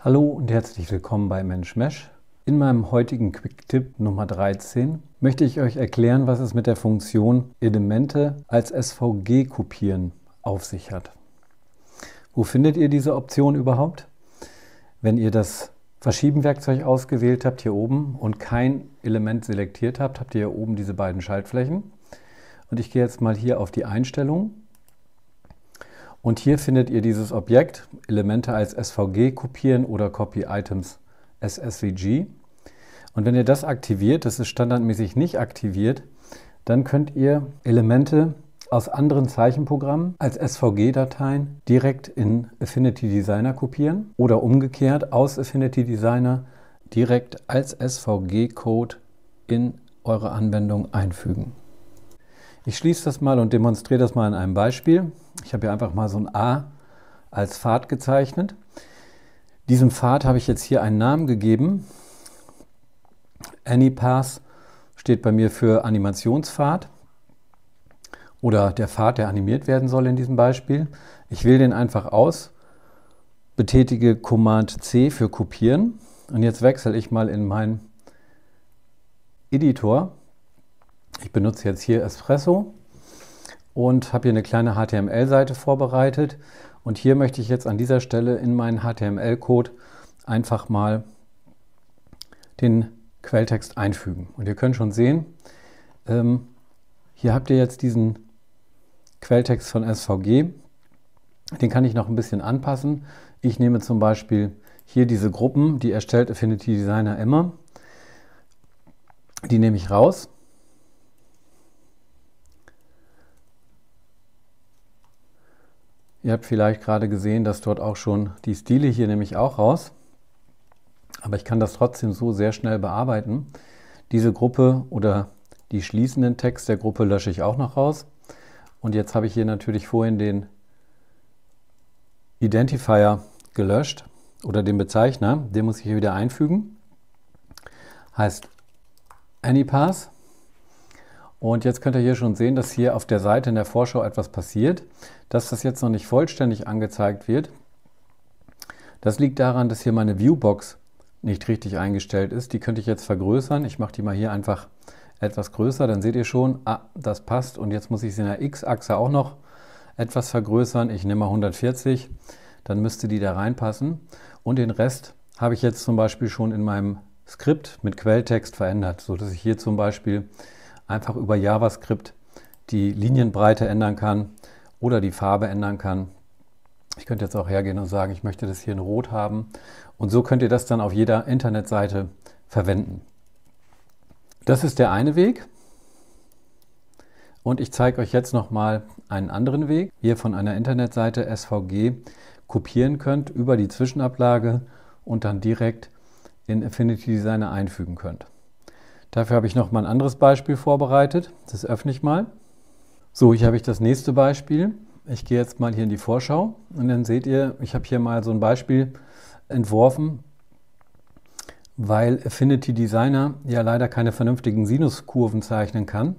Hallo und herzlich willkommen bei Mensch Mesh. In meinem heutigen Quick-Tipp Nummer 13 möchte ich euch erklären, was es mit der Funktion Elemente als SVG kopieren auf sich hat. Wo findet ihr diese Option überhaupt? Wenn ihr das Verschieben-Werkzeug ausgewählt habt hier oben und kein Element selektiert habt, habt ihr hier oben diese beiden Schaltflächen. Und ich gehe jetzt mal hier auf die Einstellungen und hier findet ihr dieses Objekt, Elemente als SVG kopieren oder Copy Items as SVG. Und wenn ihr das aktiviert, das ist standardmäßig nicht aktiviert, dann könnt ihr Elemente aus anderen Zeichenprogrammen als SVG-Dateien direkt in Affinity Designer kopieren oder umgekehrt aus Affinity Designer direkt als SVG-Code in eure Anwendung einfügen. Ich schließe das mal und demonstriere das mal in einem Beispiel. Ich habe hier einfach mal so ein A als Pfad gezeichnet. Diesem Pfad habe ich jetzt hier einen Namen gegeben. AnyPath steht bei mir für Animationspfad oder der Pfad, der animiert werden soll in diesem Beispiel. Ich wähle den einfach aus, betätige Command C für Kopieren und jetzt wechsle ich mal in meinen Editor. Ich benutze jetzt hier Espresso und habe hier eine kleine HTML-Seite vorbereitet. Und hier möchte ich jetzt an dieser Stelle in meinen HTML-Code einfach mal den Quelltext einfügen. Und ihr könnt schon sehen, ähm, hier habt ihr jetzt diesen Quelltext von SVG. Den kann ich noch ein bisschen anpassen. Ich nehme zum Beispiel hier diese Gruppen, die erstellt Affinity Designer immer. Die nehme ich raus Ihr habt vielleicht gerade gesehen, dass dort auch schon die Stile hier nämlich auch raus. Aber ich kann das trotzdem so sehr schnell bearbeiten. Diese Gruppe oder die schließenden Text der Gruppe lösche ich auch noch raus. Und jetzt habe ich hier natürlich vorhin den Identifier gelöscht oder den Bezeichner. Den muss ich hier wieder einfügen. Heißt AnyPass. Und jetzt könnt ihr hier schon sehen, dass hier auf der Seite in der Vorschau etwas passiert, dass das jetzt noch nicht vollständig angezeigt wird. Das liegt daran, dass hier meine Viewbox nicht richtig eingestellt ist. Die könnte ich jetzt vergrößern. Ich mache die mal hier einfach etwas größer. Dann seht ihr schon, ah, das passt. Und jetzt muss ich sie in der X-Achse auch noch etwas vergrößern. Ich nehme mal 140. Dann müsste die da reinpassen. Und den Rest habe ich jetzt zum Beispiel schon in meinem Skript mit Quelltext verändert, sodass ich hier zum Beispiel einfach über JavaScript die Linienbreite ändern kann oder die Farbe ändern kann. Ich könnte jetzt auch hergehen und sagen, ich möchte das hier in Rot haben. Und so könnt ihr das dann auf jeder Internetseite verwenden. Das ist der eine Weg. Und ich zeige euch jetzt nochmal einen anderen Weg, wie ihr von einer Internetseite SVG kopieren könnt über die Zwischenablage und dann direkt in Affinity Designer einfügen könnt. Dafür habe ich noch mal ein anderes Beispiel vorbereitet. Das öffne ich mal. So, hier habe ich das nächste Beispiel. Ich gehe jetzt mal hier in die Vorschau und dann seht ihr, ich habe hier mal so ein Beispiel entworfen, weil Affinity Designer ja leider keine vernünftigen Sinuskurven zeichnen kann.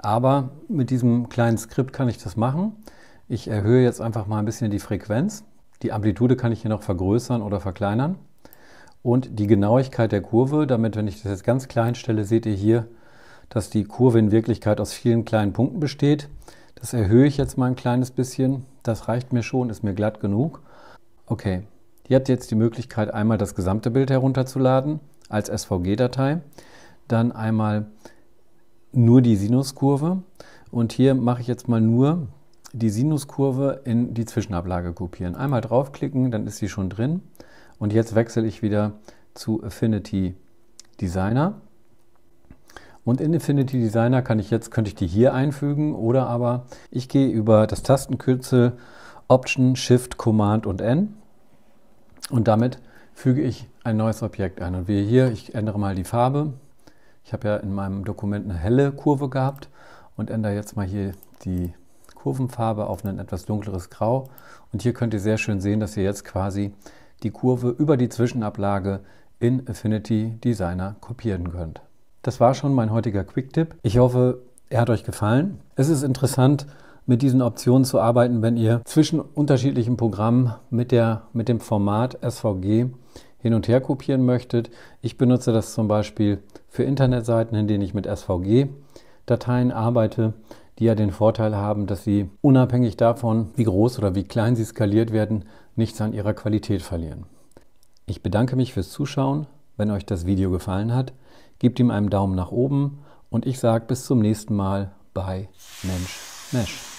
Aber mit diesem kleinen Skript kann ich das machen. Ich erhöhe jetzt einfach mal ein bisschen die Frequenz. Die Amplitude kann ich hier noch vergrößern oder verkleinern und die Genauigkeit der Kurve. Damit, wenn ich das jetzt ganz klein stelle, seht ihr hier, dass die Kurve in Wirklichkeit aus vielen kleinen Punkten besteht. Das erhöhe ich jetzt mal ein kleines bisschen. Das reicht mir schon, ist mir glatt genug. Okay, ihr habt jetzt die Möglichkeit, einmal das gesamte Bild herunterzuladen als SVG-Datei, dann einmal nur die Sinuskurve und hier mache ich jetzt mal nur die Sinuskurve in die Zwischenablage kopieren. Einmal draufklicken, dann ist sie schon drin. Und jetzt wechsle ich wieder zu Affinity Designer. Und in Affinity Designer kann ich jetzt, könnte ich die hier einfügen oder aber ich gehe über das Tastenkürzel Option, Shift, Command und N und damit füge ich ein neues Objekt ein. Und wie hier, ich ändere mal die Farbe. Ich habe ja in meinem Dokument eine helle Kurve gehabt und ändere jetzt mal hier die Kurvenfarbe auf ein etwas dunkleres Grau. Und hier könnt ihr sehr schön sehen, dass ihr jetzt quasi die Kurve über die Zwischenablage in Affinity Designer kopieren könnt. Das war schon mein heutiger Quick-Tipp. Ich hoffe, er hat euch gefallen. Es ist interessant, mit diesen Optionen zu arbeiten, wenn ihr zwischen unterschiedlichen Programmen mit, der, mit dem Format SVG hin und her kopieren möchtet. Ich benutze das zum Beispiel für Internetseiten, in denen ich mit SVG-Dateien arbeite die ja den Vorteil haben, dass sie unabhängig davon, wie groß oder wie klein sie skaliert werden, nichts an ihrer Qualität verlieren. Ich bedanke mich fürs Zuschauen. Wenn euch das Video gefallen hat, gebt ihm einen Daumen nach oben und ich sage bis zum nächsten Mal bei Mensch Mesh.